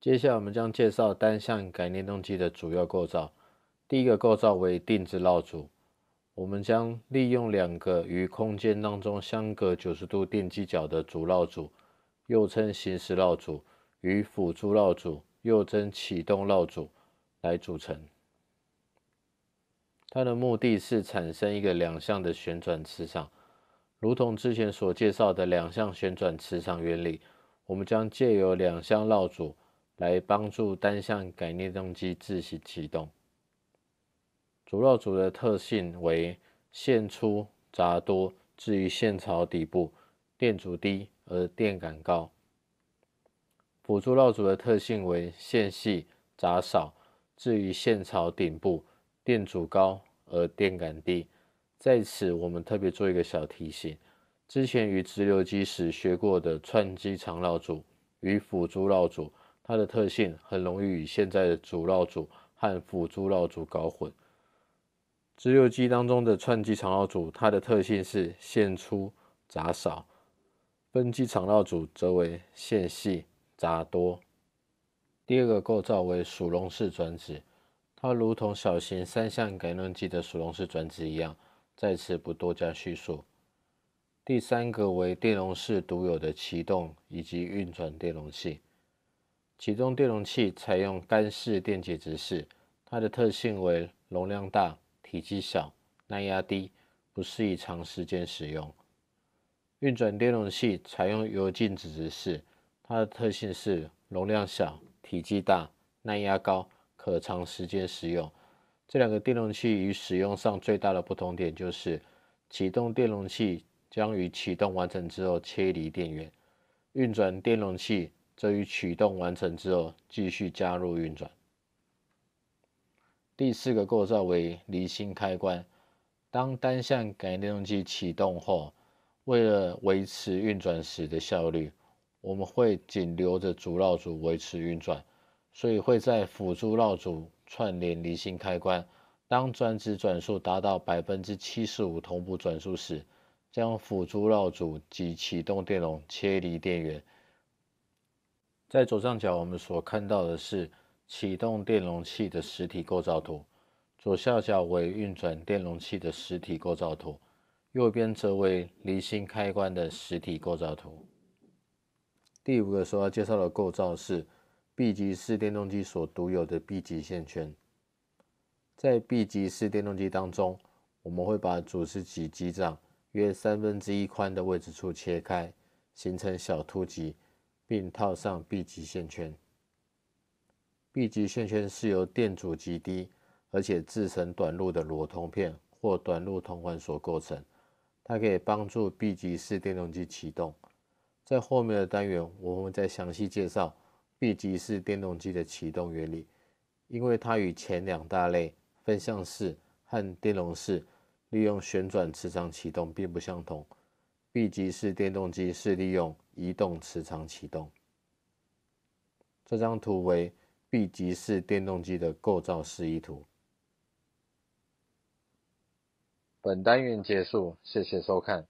接下来我们将介绍单向感应动机的主要构造。第一个构造为定制绕组，我们将利用两个与空间当中相隔九十度电机角的主绕组（又称行驶绕组）与辅助绕组（又称启动绕组）来组成。它的目的是产生一个两向的旋转磁场，如同之前所介绍的两向旋转磁场原理，我们将借由两相绕组。来帮助单向改内动机自行启动。主绕组的特性为线粗匝多，置于线槽底部，电阻低而电感高。辅助绕组的特性为线细匝少，置于线槽顶部，电阻高而电感低。在此，我们特别做一个小提醒：之前于直流机时学过的串机长绕组与辅助绕组。它的特性很容易与现在的主绕组和辅助绕组搞混。直流机当中的串机长绕组，它的特性是线粗杂少；分机长绕组则为线细杂多。第二个构造为鼠笼式转子，它如同小型三相感应机的鼠笼式转子一样，在此不多加叙述。第三个为电容式独有的启动以及运转电容器。启动电容器采用干式电解质式，它的特性为容量大、体积小、耐压低，不适宜长时间使用。运转电容器采用油浸纸质式，它的特性是容量小、体积大、耐压高，可长时间使用。这两个电容器与使用上最大的不同点就是，启动电容器将于启动完成之后切离电源，运转电容器。则于启动完成之后，继续加入运转。第四个构造为离心开关。当单向感应电动机启动后，为了维持运转时的效率，我们会仅留着主绕组维持运转，所以会在辅助绕组串联离心开关。当转子转速达到百分之七十五同步转速时，将辅助绕组及启动电容切离电源。在左上角，我们所看到的是启动电容器的实体构造图；左下角为运转电容器的实体构造图；右边则为离心开关的实体构造图。第五个所要介绍的构造是 B 级式电动机所独有的 B 级线圈。在 B 级式电动机当中，我们会把主式极机长约三分之一宽的位置处切开，形成小凸极。并套上 B 级线圈。B 级线圈是由电阻极低，而且制成短路的裸铜片或短路铜环所构成。它可以帮助 B 级式电动机启动。在后面的单元，我们再详细介绍 B 级式电动机的启动原理，因为它与前两大类分向式和电容式利用旋转磁场启动并不相同。B 级式电动机是利用。移动磁场启动。这张图为 B 级式电动机的构造示意图。本单元结束，谢谢收看。